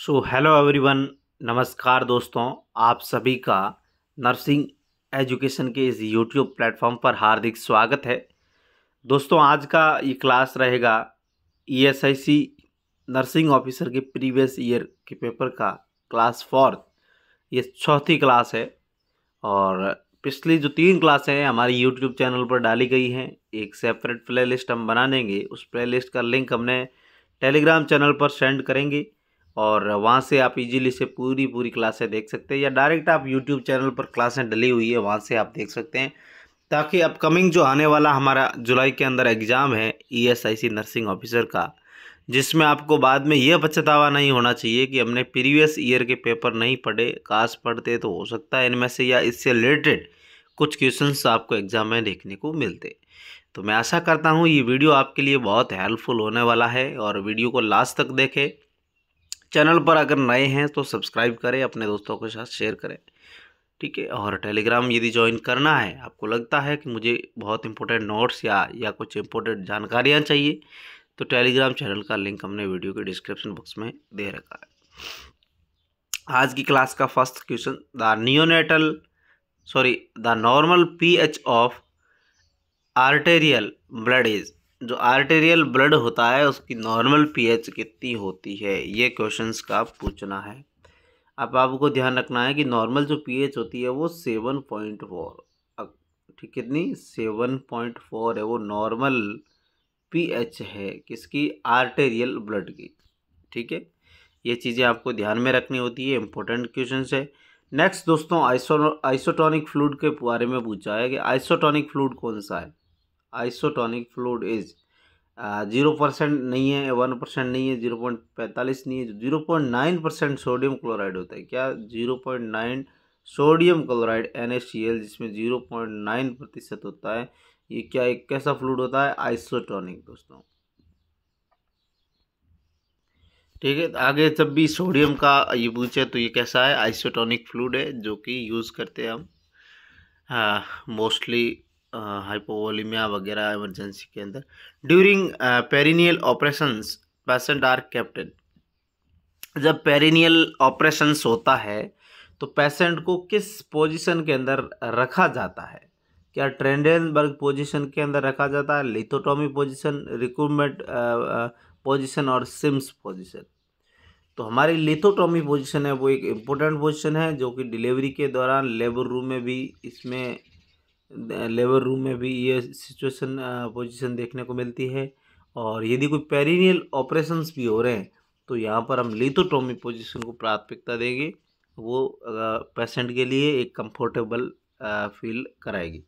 so hello everyone नमस्कार दोस्तों आप सभी का नर्सिंग एजुकेशन के इस यूट्यूब प्लेटफॉर्म पर हार्दिक स्वागत है दोस्तों आज का ये क्लास रहेगा ईएसआईसी नर्सिंग ऑफिसर के प्रीवियस ईयर के पेपर का क्लास फोर्थ ये चौथी क्लास है और पिछली जो तीन क्लासें हैं हमारी यूट्यूब चैनल पर डाली गई हैं एक सेपरेट प्ले हम बना देंगे उस प्ले का लिंक हमने टेलीग्राम चैनल पर सेंड करेंगे और वहाँ से आप इजीली से पूरी पूरी क्लासें देख सकते हैं या डायरेक्ट आप यूट्यूब चैनल पर क्लासें डली हुई है वहाँ से आप देख सकते हैं ताकि अपकमिंग जो आने वाला हमारा जुलाई के अंदर एग्ज़ाम है ईएसआईसी नर्सिंग ऑफिसर का जिसमें आपको बाद में यह पछतावा नहीं होना चाहिए कि हमने प्रीवियस ईयर के पेपर नहीं पढ़े काश पढ़ते तो हो सकता है इनमें से या इससे रिलेटेड कुछ क्वेश्चन आपको एग्ज़ाम में देखने को मिलते तो मैं आशा करता हूँ ये वीडियो आपके लिए बहुत हेल्पफुल होने वाला है और वीडियो को लास्ट तक देखें चैनल पर अगर नए हैं तो सब्सक्राइब करें अपने दोस्तों के साथ शेयर करें ठीक है और टेलीग्राम यदि ज्वाइन करना है आपको लगता है कि मुझे बहुत इंपॉर्टेंट नोट्स या या कुछ इंपॉर्टेंट जानकारियाँ चाहिए तो टेलीग्राम चैनल का लिंक हमने वीडियो के डिस्क्रिप्शन बॉक्स में दे रखा है आज की क्लास का first question the neonatal sorry the normal P of arterial blood is जो आर्टेरियल ब्लड होता है उसकी नॉर्मल पीएच कितनी होती है ये क्वेश्चंस का पूछना है अब आपको ध्यान रखना है कि नॉर्मल जो पीएच होती है वो सेवन पॉइंट फोर ठीक कितनी सेवन पॉइंट फोर है वो नॉर्मल पीएच है किसकी आर्टेरियल ब्लड की ठीक है ये चीज़ें आपको ध्यान में रखनी होती है इंपॉर्टेंट क्वेश्चन है नेक्स्ट दोस्तों आइसो आइसोटोनिक फ्लूड के बारे में पूछा है कि आइसोटोनिक फ्लूड कौन सा है isotonic fluid is zero percent नहीं है वन परसेंट नहीं है जीरो पॉइंट पैंतालीस नहीं है zero point nine percent sodium chloride होता है क्या zero point nine sodium chloride एन जिसमें जीरो पॉइंट नाइन प्रतिशत होता है ये क्या एक कैसा फ्लूड होता है आइसोटोनिक दोस्तों ठीक है तो आगे जब भी सोडियम का ये पूछे तो ये कैसा है आइसोटोनिक फ्लूड है जो कि यूज़ करते हैं हम मोस्टली हाइपोवोलीमिया वगैरह इमरजेंसी के अंदर during perineal operations patient are kept जब पेरिनियल ऑपरेशंस होता है तो पेशेंट को किस पोजीशन के अंदर रखा जाता है क्या ट्रेंडेनबर्ग पोजीशन के अंदर रखा जाता है लिथोटॉमी पोजीशन रिक्रूटमेंट पोजीशन और सिम्स पोजीशन तो हमारी लिथोटॉमी पोजीशन है वो एक इम्पोर्टेंट पोजीशन है जो कि डिलीवरी के दौरान लेबर रूम में भी इसमें लेबर रूम में भी ये सिचुएशन पोजीशन देखने को मिलती है और यदि कोई पेरिनियल ऑपरेशंस भी हो रहे हैं तो यहाँ पर हम लिथोटोमी पोजीशन को प्राथमिकता देंगे वो पेशेंट के लिए एक कंफर्टेबल फील कराएगी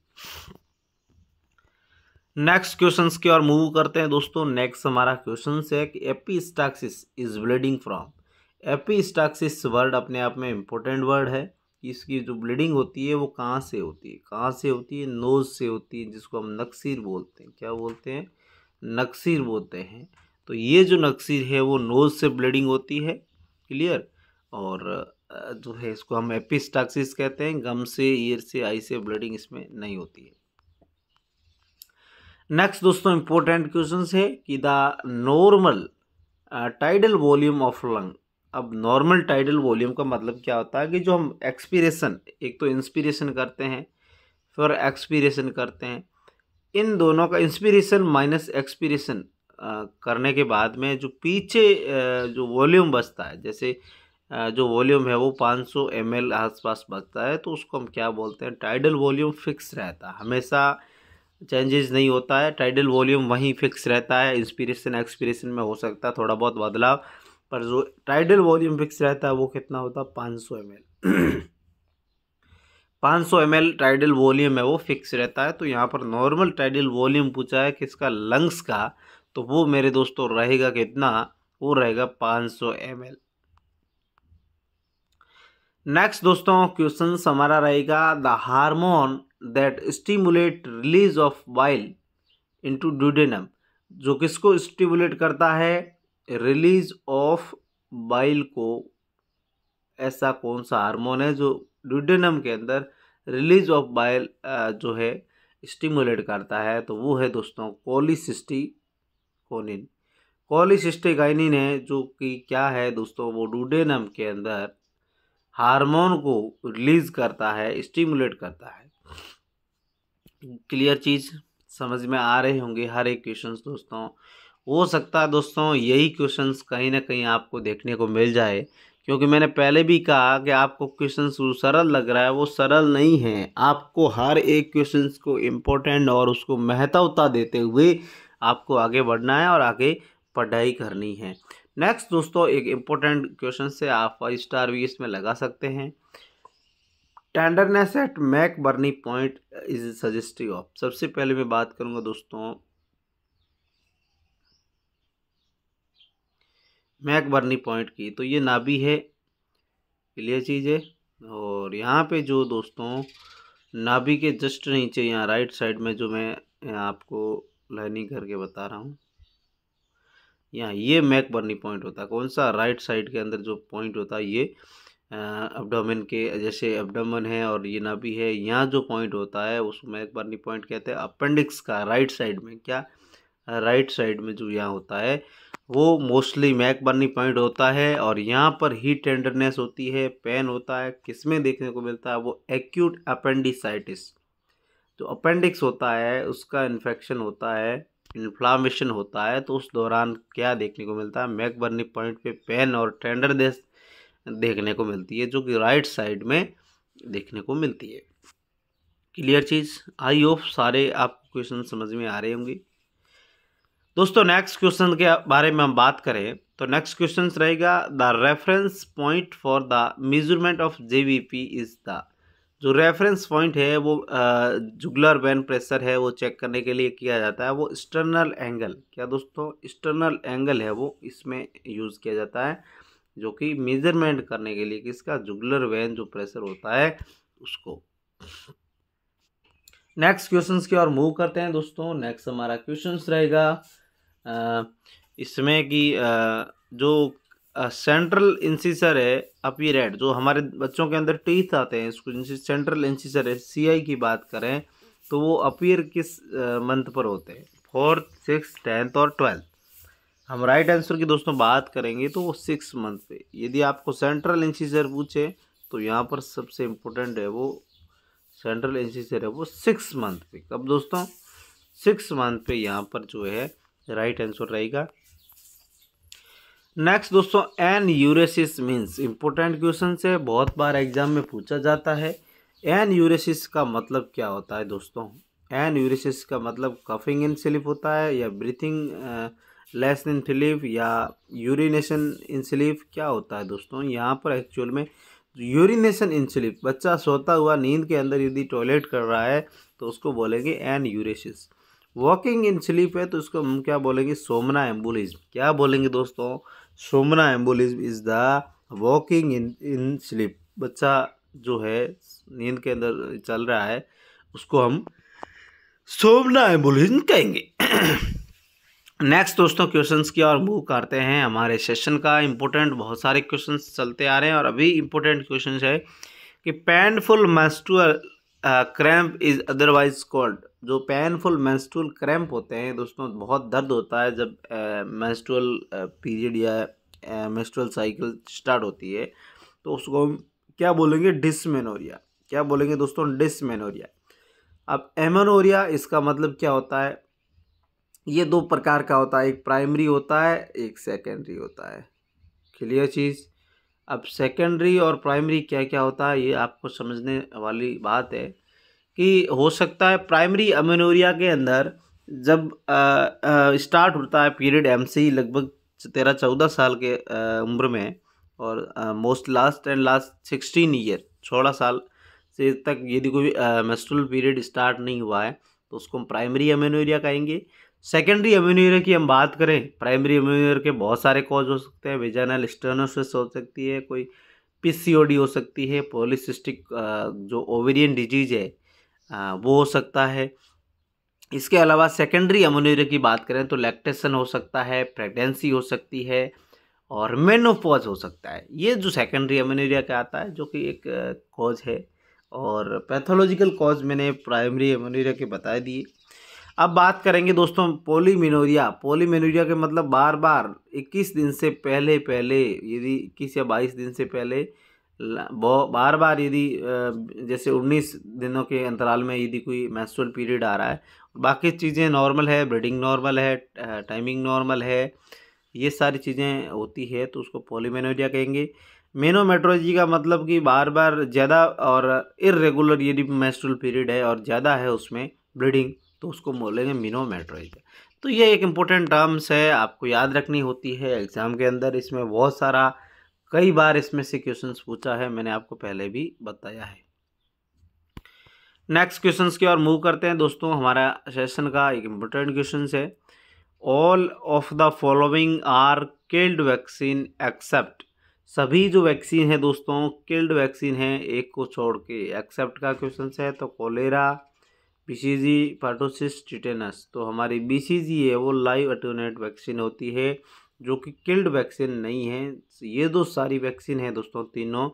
नेक्स्ट क्वेश्चंस की ओर मूव करते हैं दोस्तों नेक्स्ट हमारा क्वेश्चन है कि epistaxis is bleeding from epistaxis word अपने आप में इम्पोर्टेंट वर्ड है कि इसकी जो ब्लीडिंग होती है वो कहाँ से होती है कहाँ से होती है नोज़ से होती है जिसको हम नक्सीर बोलते हैं क्या बोलते हैं नक्सीर बोलते हैं तो ये जो नक्सीर है वो नोज़ से ब्लीडिंग होती है क्लियर और जो है इसको हम एपिस्टाक्सिस कहते हैं गम से ईयर से आई से ब्लीडिंग इसमें नहीं होती है नेक्स्ट दोस्तों इंपॉर्टेंट क्वेश्चन है कि the normal tidal volume of lung अब नॉर्मल टाइडल वॉल्यूम का मतलब क्या होता है कि जो हम एक्सपीरेशन एक तो इंस्पिरेशन करते हैं फिर एक्सपीरेशन करते हैं इन दोनों का इंस्पिरेशन माइनस एक्सपीरेशन करने के बाद में जो पीछे जो वॉल्यूम बचता है जैसे जो वॉल्यूम है वो 500 सौ एम एल आसपास बचता है तो उसको हम क्या बोलते हैं टाइडल वॉल्यूम फिक्स रहता है हमेशा चेंजेस नहीं होता है टाइडल वॉल्यूम वहीं फिक्स रहता है इंस्पिरेशन एक्सपीरेशन में हो सकता है थोड़ा बहुत बदलाव पर जो टाइडल वॉल्यूम फिक्स रहता है वो कितना होता है पाँच सौ एम एल पाँच सौ एम एल टाइडल वॉल्यूम है वो फिक्स रहता है तो यहाँ पर नॉर्मल टाइडल वॉल्यूम पूछा है किसका लंग्स का तो वो मेरे दोस्तों रहेगा कितना वो रहेगा पाँच सौ एम एल नेक्स्ट दोस्तों क्वेश्चन हमारा रहेगा the hormone that stimulate release of bile into duodenum जो किसको स्टिमुलेट करता है रिलीज ऑफ बाइल को ऐसा कौन सा हार्मोन है जो ड्यूडेनम के अंदर रिलीज ऑफ बाइल जो है स्टिमुलेट करता है तो वो है दोस्तों कोलिसिस्टिकोनिन कोलिसिस्टिकाइनिन है जो कि क्या है दोस्तों वो डूडेनम के अंदर हार्मोन को रिलीज करता है स्टिमुलेट करता है क्लियर चीज़ समझ में आ रहे होंगे हर एक क्वेश्चन दोस्तों हो सकता है दोस्तों यही क्वेश्चंस कहीं ना कहीं आपको देखने को मिल जाए क्योंकि मैंने पहले भी कहा कि आपको क्वेश्चन सरल लग रहा है वो सरल नहीं है आपको हर एक क्वेश्चन को इम्पोर्टेंट और उसको महत्वता देते हुए आपको आगे बढ़ना है और आगे पढ़ाई करनी है नेक्स्ट दोस्तों एक इम्पोर्टेंट क्वेश्चन से आप फाइव स्टार भी इसमें लगा सकते हैं tenderness at McBurney point is suggestive of सबसे पहले मैं बात करूँगा दोस्तों मैकबर्नी पॉइंट की तो ये नाभि है क्लियर चीज़ है और यहाँ पे जो दोस्तों नाभि के जस्ट नीचे यहाँ राइट साइड में जो मैं आपको लाइनिंग करके बता रहा हूँ यहाँ ये मैक बर्नी पॉइंट होता है कौन सा राइट साइड के अंदर जो पॉइंट होता है ये एब्डोमेन के जैसे एब्डोमेन है और ये नाभि है यहाँ जो पॉइंट होता है उस मैक बर्नी पॉइंट कहते हैं अपेंडिक्स का राइट साइड में क्या राइट साइड में जो यहाँ होता है वो मोस्टली मैक बर्नी पॉइंट होता है और यहाँ पर ही टेंडरनेस होती है पेन होता है किस में देखने को मिलता है वो एक्यूट अपेंडिसाइटिस जो अपेंडिक्स होता है उसका इन्फेक्शन होता है इन्फ्लामेशन होता है तो उस दौरान क्या देखने को मिलता है मैक बर्नी पॉइंट पे पेन और टेंडरनेस देखने को मिलती है जो कि राइट साइड में देखने को मिलती है क्लियर चीज़ आई होप सारे आप क्वेश्चन समझ में आ रहे होंगे दोस्तों नेक्स्ट क्वेश्चन के बारे में हम बात करें तो नेक्स्ट क्वेश्चन रहेगा the reference point for the measurement of JVP is the जो रेफरेंस पॉइंट है वो जुगलर वैन प्रेशर है वो चेक करने के लिए किया जाता है वो एक्सटर्नल एंगल क्या दोस्तों एक्सटर्नल एंगल है वो इसमें यूज़ किया जाता है जो कि मेजरमेंट करने के लिए किसका जुगलर वैन जो प्रेशर होता है उसको नेक्स्ट क्वेश्चंस की ओर मूव करते हैं दोस्तों नेक्स्ट हमारा क्वेश्चंस रहेगा इसमें कि जो सेंट्रल इंसिसर है अपी रेड जो हमारे बच्चों के अंदर टीथ आते हैं इसको सेंट्रल इंसिसर है सीआई की बात करें तो वो अपीयर किस मंथ पर होते हैं फोर्थ सिक्स टेंथ और ट्वेल्थ हम राइट आंसर की दोस्तों बात करेंगे तो वो सिक्स मंथ पे यदि आपको सेंट्रल इंसिसर पूछे तो यहाँ पर सबसे इम्पोर्टेंट है वो सेंट्रल इंसिसर है वो सिक्स मंथ पे कब दोस्तों सिक्स मंथ पे यहाँ पर जो है राइट आंसर रहेगा नेक्स्ट दोस्तों enuresis means important question से बहुत बार एग्जाम में पूछा जाता है एन यूरेसिस का मतलब क्या होता है दोस्तों एन यूरेसिस का मतलब कफिंग इन स्लिप होता है या breathing less in sleep or urination in sleep क्या होता है दोस्तों यहाँ पर एक्चुअल में यूरिनेशन इन स्लिप बच्चा सोता हुआ नींद के अंदर यदि टॉयलेट कर रहा है तो उसको बोलेंगे enuresis walking in sleep है तो इसको हम क्या बोलेंगे सोमना एम्बुलिज्म क्या बोलेंगे दोस्तों somnambulism is the walking in in sleep बच्चा जो है नींद के अंदर चल रहा है उसको हम सोमना एम्बुलिज्म कहेंगे नेक्स्ट दोस्तों क्वेश्चंस की ओर मूव करते हैं हमारे सेशन का इम्पोर्टेंट बहुत सारे क्वेश्चंस चलते आ रहे हैं और अभी इम्पोर्टेंट क्वेश्चन है कि painful menstrual cramp is otherwise called जो पेनफुल मेंस्ट्रुअल क्रैम्प होते हैं दोस्तों बहुत दर्द होता है जब menstrual period or menstrual cycle start होती है तो उसको हम क्या बोलेंगे डिसमेनोरिया क्या बोलेंगे दोस्तों डिसमेनोरिया अब एमनोरिया इसका मतलब क्या होता है ये दो प्रकार का होता है एक प्राइमरी होता है एक सेकेंडरी होता है क्लियर चीज़ अब सेकेंडरी और प्राइमरी क्या क्या होता है ये आपको समझने वाली बात है कि हो सकता है प्राइमरी अमेनोरिया के अंदर जब स्टार्ट होता है पीरियड एमसी e लगभग तेरह चौदह साल के उम्र में और most last and last sixteen year सोलह साल से तक यदि कोई मेस्ट्रल पीरियड स्टार्ट नहीं हुआ है तो उसको हम प्राइमरी अमेनोरिया कहेंगे सेकेंड्री एम्यूनियर की हम बात करें प्राइमरी एम्यूनियर के बहुत सारे कॉज हो सकते हैं वेजानल स्टेनोसिस हो सकती है कोई पी हो सकती है पोलिसिस्टिक जो ओवेरियन डिजीज है वो हो सकता है इसके अलावा सेकेंडरी एमोनियर की बात करें तो लैक्टेशन हो सकता है प्रेगनेंसी हो सकती है और मेनोपॉज हो सकता है ये जो सेकेंडरी एमोनिया का आता है जो कि एक कॉज है और पैथोलॉजिकल कॉज मैंने प्राइमरी एमोनिया के बता दिए अब बात करेंगे दोस्तों पोलीमिनोरिया पोलीमिनोरिया के मतलब बार बार 21 दिन से पहले पहले यदि 21 या 22 दिन से पहले बार बार यदि जैसे 19 दिनों के अंतराल में यदि कोई मैंस्ट्रुअल पीरियड आ रहा है बाकी चीज़ें नॉर्मल है ब्रीडिंग नॉर्मल है टाइमिंग नॉर्मल है ये सारी चीज़ें होती है तो उसको पोलीमिनोरिया कहेंगे मेनोमेट्रोलॉजी का मतलब कि बार बार ज़्यादा और इरेगुलर यदि मैस्ट्रल पीरियड है और ज़्यादा है उसमें ब्लीडिंग तो उसको बोलेंगे मिनोमेट्रोइज तो ये एक इम्पोर्टेंट टर्म्स है आपको याद रखनी होती है एग्ज़ाम के अंदर इसमें बहुत सारा कई बार इसमें से क्वेश्चन पूछा है मैंने आपको पहले भी बताया है नेक्स्ट क्वेश्चंस की ओर मूव करते हैं दोस्तों हमारा सेशन का एक इम्पोर्टेंट क्वेश्चन है all of the following are killed vaccine except सभी जो वैक्सीन है दोस्तों किल्ड वैक्सीन है एक को छोड़ के एक्सेप्ट का क्वेश्चन है तो कोलेरा बीसीजी पार्टोसिस टिटेनस तो हमारी बीसीजी है वो लाइव अटोनेट वैक्सीन होती है जो कि किल्ड वैक्सीन नहीं है ये दो सारी वैक्सीन है दोस्तों तीनों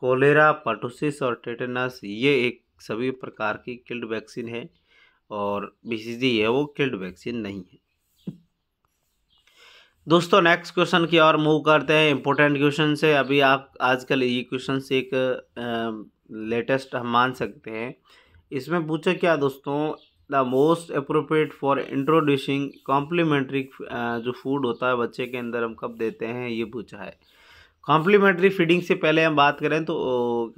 कोलेरा पार्टोसिस और टेटेनस ये एक सभी प्रकार की किल्ड वैक्सीन है और बीसीजी है वो किल्ड वैक्सीन नहीं है दोस्तों नेक्स्ट क्वेश्चन की ओर मूव करते हैं इंपॉर्टेंट क्वेश्चन से अभी आप आजकल ये क्वेश्चन एक लेटेस्ट हम मान सकते हैं इसमें पूछा क्या दोस्तों the most appropriate for introducing complementary जो फूड होता है बच्चे के अंदर हम कब देते हैं ये पूछा है कॉम्प्लीमेंट्री फीडिंग से पहले हम बात करें तो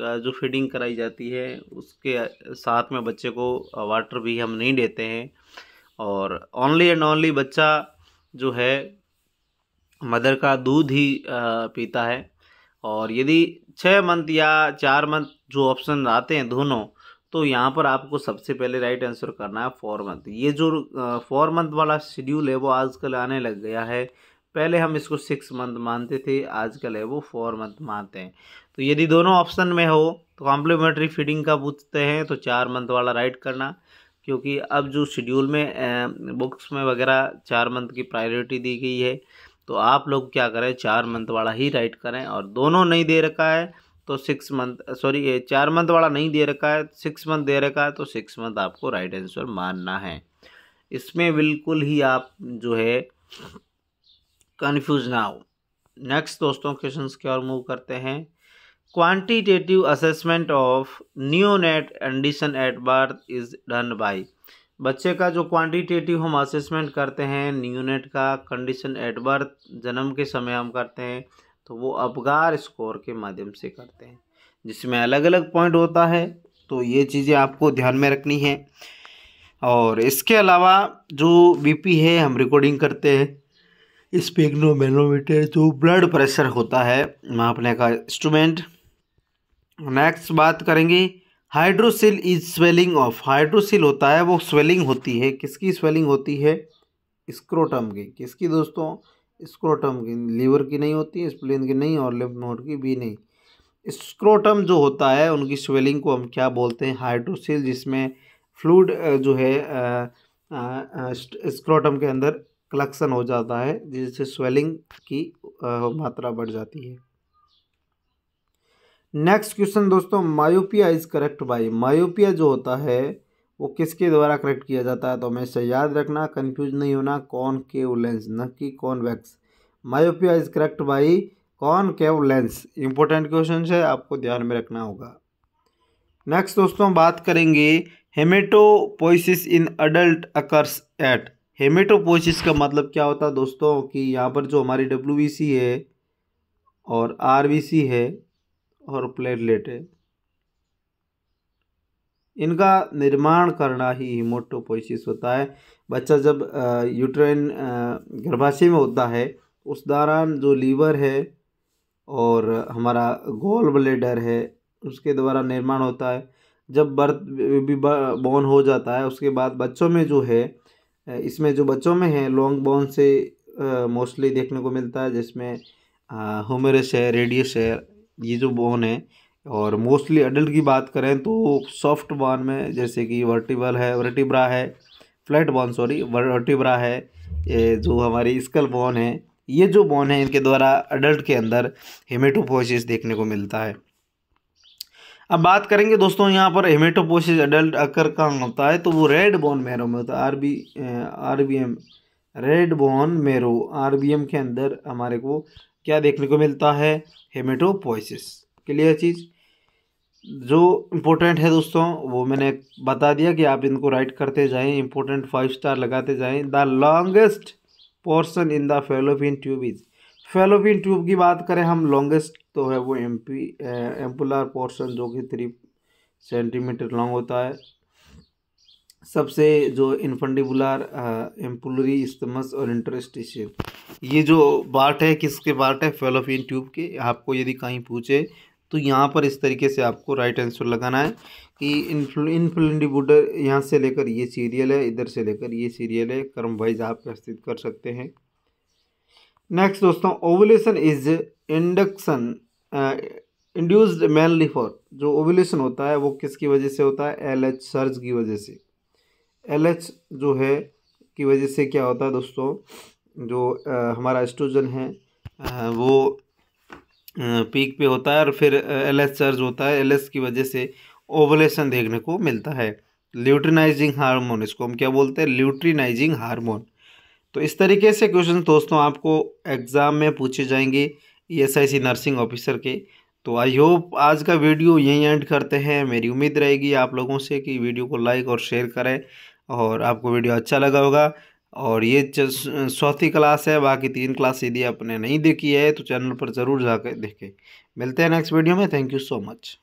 जो फीडिंग कराई जाती है उसके साथ में बच्चे को वाटर भी हम नहीं देते हैं और ओनली एंड ओनली बच्चा जो है मदर का दूध ही पीता है और यदि छः मंथ या चार मंथ जो ऑप्शन आते हैं दोनों तो यहाँ पर आपको सबसे पहले राइट आंसर करना है फोर मंथ ये जो फोर मंथ वाला शेड्यूल है वो आजकल आने लग गया है पहले हम इसको सिक्स मंथ मानते थे आजकल है वो फोर मंथ मानते हैं तो यदि दोनों ऑप्शन में हो तो कॉम्प्लीमेंट्री फीडिंग का पूछते हैं तो चार मंथ वाला राइट करना क्योंकि अब जो शेड्यूल में बुक्स में वगैरह चार मंथ की प्रायोरिटी दी गई है तो आप लोग क्या करें चार मंथ वाला ही राइट करें और दोनों नहीं दे रखा है तो सिक्स मंथ सॉरी ये चार मंथ वाला नहीं दे रखा है सिक्स मंथ दे रखा है तो सिक्स मंथ आपको राइट आंसर मानना है इसमें बिल्कुल ही आप जो है कन्फ्यूज ना हो नेक्स्ट दोस्तों क्वेश्चंस की ओर मूव करते हैं quantitative assessment of neonate condition at birth is done by बच्चे का जो क्वांटिटेटिव हम असेसमेंट करते हैं न्यू नेट का कंडीशन एट बर्थ जन्म के समय हम करते हैं तो वो अपगार स्कोर के माध्यम से करते हैं जिसमें अलग अलग पॉइंट होता है तो ये चीज़ें आपको ध्यान में रखनी है और इसके अलावा जो बीपी है हम रिकॉर्डिंग करते हैं स्पेग्नोमेनोमीटर जो ब्लड प्रेशर होता है मापने का इंस्ट्रूमेंट नेक्स्ट बात करेंगे hydrocele is swelling of hydrocele होता है वो स्वेलिंग होती है किसकी स्वेलिंग होती है स्क्रोटम की किसकी दोस्तों स्क्रोटम की लीवर की नहीं होती स्प्लिन की नहीं और लिप नोड की भी नहीं स्क्रोटम जो होता है उनकी स्वेलिंग को हम क्या बोलते हैं हाइड्रोसिल जिसमें फ्लूड जो है स्क्रोटम के अंदर कलेक्शन हो जाता है जिससे स्वेलिंग की मात्रा बढ़ जाती है नेक्स्ट क्वेश्चन दोस्तों myopia is correct by myopia जो होता है वो किसके द्वारा करेक्ट किया जाता है तो हमेशा याद रखना कन्फ्यूज नहीं होना कौन केव लेंस न कि convex myopia is correct by concave lens important question है आपको ध्यान में रखना होगा नेक्स्ट दोस्तों बात करेंगे hematopoiesis in adult occurs at hematopoiesis का मतलब क्या होता है दोस्तों कि यहाँ पर जो हमारी डब्ल्यू है और आर है और प्लेटलेट है इनका निर्माण करना ही हीमोटोपोइसिस होता है बच्चा जब यूट्रेन गर्भाशय में होता है उस दौरान जो लीवर है और हमारा गोल ब्लेडर है उसके द्वारा निर्माण होता है जब बर्थ भी बॉर्न हो जाता है उसके बाद बच्चों में जो है इसमें जो बच्चों में है लॉन्ग बॉर्न से मोस्टली देखने को मिलता है जिसमें होमेरस है रेडियस है ये जो बोन है और मोस्टली अडल्ट की बात करें तो सॉफ्ट बॉन में जैसे कि वर्टिबल है वर्टिब्रा है फ्लैट बॉन सॉरी वर्टिब्रा है ये जो हमारी स्कल बॉन है ये जो बॉन है इनके द्वारा अडल्ट के अंदर हेमेटोपोसिस देखने को मिलता है अब बात करेंगे दोस्तों यहाँ पर हेमेटोपोसिस अडल्ट अकर कहाँ होता है तो वो रेड बॉन मेरो में होता है R B R B M red bone marrow are B M के अंदर हमारे को क्या देखने को मिलता है हेमेटोपोसिस क्लियर चीज़ जो इम्पोर्टेंट है दोस्तों वो मैंने बता दिया कि आप इनको राइट करते जाएं इम्पोर्टेंट फाइव स्टार लगाते जाएं the longest portion in the fallopian tube is fallopian tube की बात करें हम लॉन्गेस्ट तो है वो एम्पी एम्पुलर पोर्सन जो कि थ्री सेंटीमीटर लॉन्ग होता है सबसे जो इन्फंडिबुलर एम्पुलरी इस्तेमस और इंटरेस्टिशियल ये जो बाट है किसके बाट है फेलोपिन ट्यूब के आपको यदि कहीं पूछे तो यहाँ पर इस तरीके से आपको राइट आंसर लगाना है कि इनफ्लुएंडी बूडर यहाँ से लेकर ये सीरियल है इधर से लेकर ये सीरियल है क्रम वाइज आप प्रस्तुत कर सकते हैं नेक्स्ट दोस्तों ovulation is induction induced mainly for जो ओवुलेशन होता है वो किसकी वजह से होता है एल एच सर्ज की वजह से एल एच जो है की वजह से क्या होता है दोस्तों जो आ, हमारा एस्ट्रोजन है आ, वो पीक पे होता है और फिर एल चार्ज होता है एल की वजह से ओवलेशन देखने को मिलता है ल्यूट्रिनाइजिंग हार्मोन इसको हम क्या बोलते हैं ल्यूट्रिनाइजिंग हार्मोन तो इस तरीके से क्वेश्चन दोस्तों आपको एग्ज़ाम में पूछे जाएंगे ई नर्सिंग ऑफिसर के तो आई होप आज का वीडियो यहीं एंड करते हैं मेरी उम्मीद रहेगी आप लोगों से कि वीडियो को लाइक और शेयर करें और आपको वीडियो अच्छा लगा होगा और ये चौथी क्लास है बाकी तीन क्लास यदि आपने नहीं देखी है तो चैनल पर ज़रूर जाकर देखें मिलते हैं नेक्स्ट वीडियो में थैंक यू सो मच